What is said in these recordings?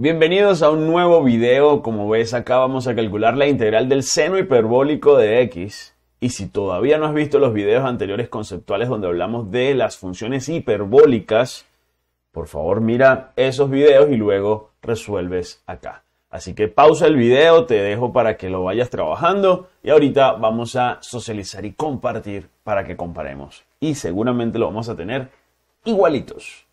Bienvenidos a un nuevo video. Como ves acá vamos a calcular la integral del seno hiperbólico de x. Y si todavía no has visto los videos anteriores conceptuales donde hablamos de las funciones hiperbólicas, por favor mira esos videos y luego resuelves acá. Así que pausa el video, te dejo para que lo vayas trabajando y ahorita vamos a socializar y compartir para que comparemos. Y seguramente lo vamos a tener igualitos.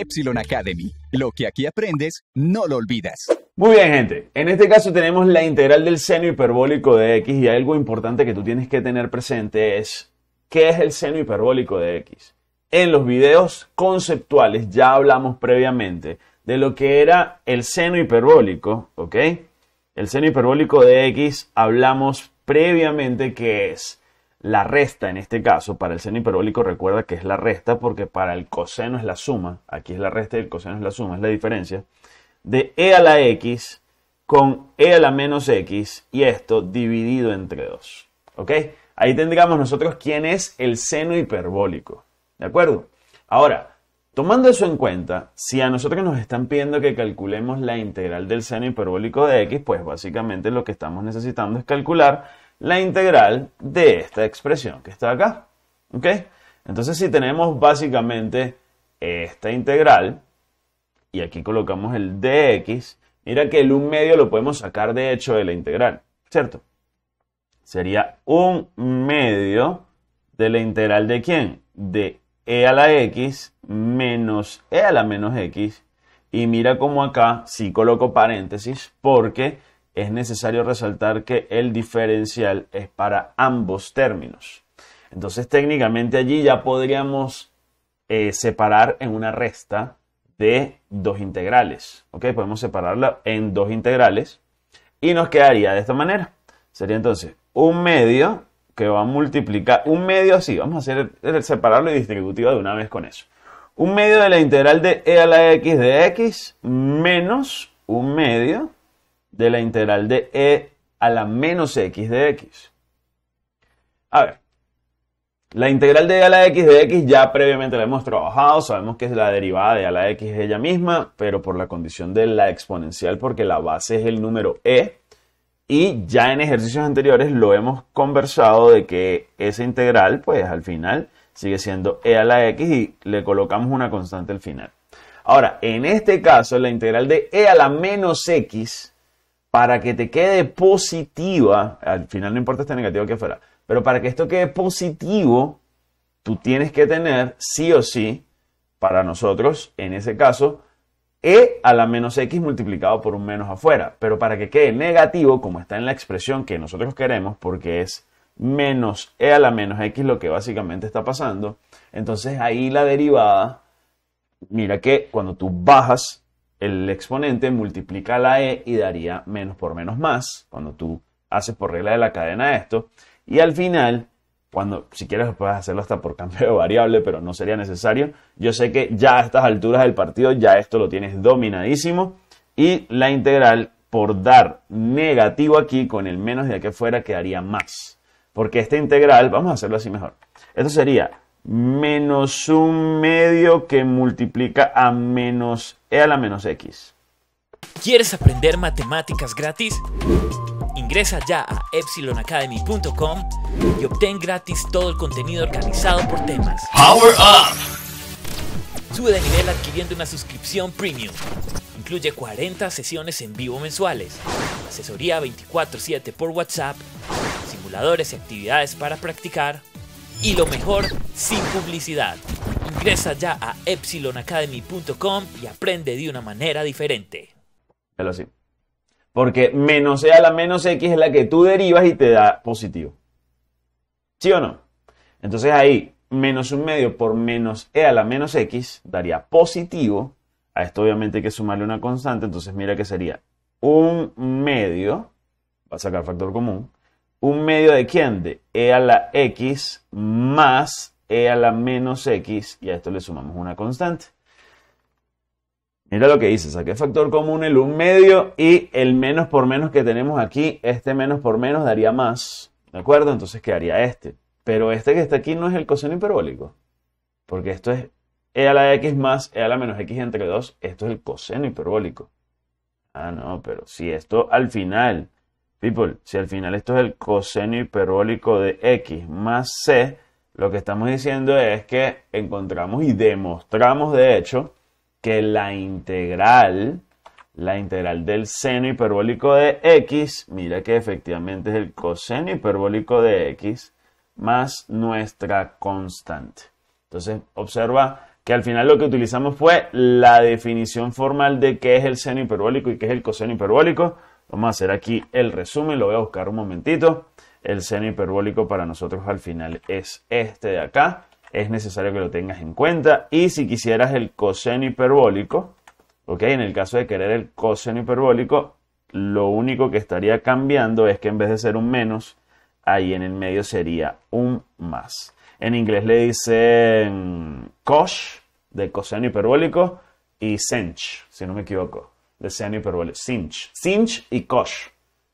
Epsilon Academy. Lo que aquí aprendes, no lo olvidas. Muy bien, gente. En este caso tenemos la integral del seno hiperbólico de x y algo importante que tú tienes que tener presente es qué es el seno hiperbólico de x. En los videos conceptuales ya hablamos previamente de lo que era el seno hiperbólico, ¿ok? El seno hiperbólico de x hablamos previamente que es la resta en este caso, para el seno hiperbólico recuerda que es la resta porque para el coseno es la suma, aquí es la resta y el coseno es la suma, es la diferencia, de e a la x con e a la menos x y esto dividido entre 2. ¿Ok? Ahí tendríamos nosotros quién es el seno hiperbólico. ¿De acuerdo? Ahora, tomando eso en cuenta, si a nosotros nos están pidiendo que calculemos la integral del seno hiperbólico de x, pues básicamente lo que estamos necesitando es calcular la integral de esta expresión que está acá. ¿Ok? Entonces si tenemos básicamente esta integral, y aquí colocamos el dx, mira que el 1 medio lo podemos sacar de hecho de la integral, ¿cierto? Sería 1 medio de la integral de quién? De e a la x menos e a la menos x. Y mira como acá sí coloco paréntesis porque es necesario resaltar que el diferencial es para ambos términos. Entonces técnicamente allí ya podríamos eh, separar en una resta de dos integrales. ¿Ok? Podemos separarla en dos integrales y nos quedaría de esta manera. Sería entonces un medio que va a multiplicar, un medio así, vamos a hacer el separarlo y distributiva de una vez con eso. Un medio de la integral de e a la x de x menos un medio de la integral de e a la menos x de x. A ver, la integral de e a la x de x ya previamente la hemos trabajado, sabemos que es la derivada de a la x es ella misma, pero por la condición de la exponencial, porque la base es el número e, y ya en ejercicios anteriores lo hemos conversado de que esa integral, pues al final sigue siendo e a la x y le colocamos una constante al final. Ahora, en este caso, la integral de e a la menos x para que te quede positiva, al final no importa este negativo que fuera, pero para que esto quede positivo, tú tienes que tener sí o sí, para nosotros, en ese caso, e a la menos x multiplicado por un menos afuera. Pero para que quede negativo, como está en la expresión que nosotros queremos, porque es menos e a la menos x lo que básicamente está pasando, entonces ahí la derivada, mira que cuando tú bajas el exponente multiplica la e y daría menos por menos más, cuando tú haces por regla de la cadena esto. Y al final, cuando si quieres puedes hacerlo hasta por cambio de variable, pero no sería necesario. Yo sé que ya a estas alturas del partido ya esto lo tienes dominadísimo. Y la integral por dar negativo aquí con el menos de aquí afuera quedaría más. Porque esta integral, vamos a hacerlo así mejor. Esto sería menos un medio que multiplica a menos e a la menos x. ¿Quieres aprender matemáticas gratis? Ingresa ya a epsilonacademy.com y obtén gratis todo el contenido organizado por temas. Power Up. Sube de nivel adquiriendo una suscripción premium. Incluye 40 sesiones en vivo mensuales, asesoría 24/7 por WhatsApp, simuladores y actividades para practicar y lo mejor sin publicidad. Ingresa ya a epsilonacademy.com y aprende de una manera diferente. Pero así. Porque menos E a la menos X es la que tú derivas y te da positivo. ¿Sí o no? Entonces ahí, menos un medio por menos E a la menos X daría positivo. A esto obviamente hay que sumarle una constante, entonces mira que sería un medio, va a sacar factor común, un medio de quién? De e a la x más e a la menos x y a esto le sumamos una constante. Mira lo que dice. saqué factor común el 1 medio y el menos por menos que tenemos aquí, este menos por menos daría más, ¿de acuerdo? Entonces quedaría este. Pero este que está aquí no es el coseno hiperbólico, porque esto es e a la x más e a la menos x entre 2, esto es el coseno hiperbólico. Ah, no, pero si esto al final si al final esto es el coseno hiperbólico de x más c, lo que estamos diciendo es que encontramos y demostramos de hecho que la integral, la integral del seno hiperbólico de x, mira que efectivamente es el coseno hiperbólico de x más nuestra constante. Entonces observa que al final lo que utilizamos fue la definición formal de qué es el seno hiperbólico y qué es el coseno hiperbólico Vamos a hacer aquí el resumen, lo voy a buscar un momentito. El seno hiperbólico para nosotros al final es este de acá. Es necesario que lo tengas en cuenta. Y si quisieras el coseno hiperbólico, ok, en el caso de querer el coseno hiperbólico, lo único que estaría cambiando es que en vez de ser un menos, ahí en el medio sería un más. En inglés le dicen cosh, de coseno hiperbólico, y sench, si no me equivoco de seno hiperbólico. Cinch. Cinch y cosh.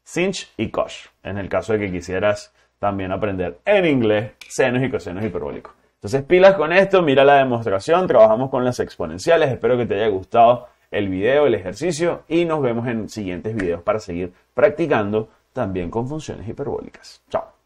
Cinch y cosh. En el caso de que quisieras también aprender en inglés senos y cosenos hiperbólicos. Entonces pilas con esto, mira la demostración, trabajamos con las exponenciales, espero que te haya gustado el video, el ejercicio y nos vemos en siguientes videos para seguir practicando también con funciones hiperbólicas. Chao.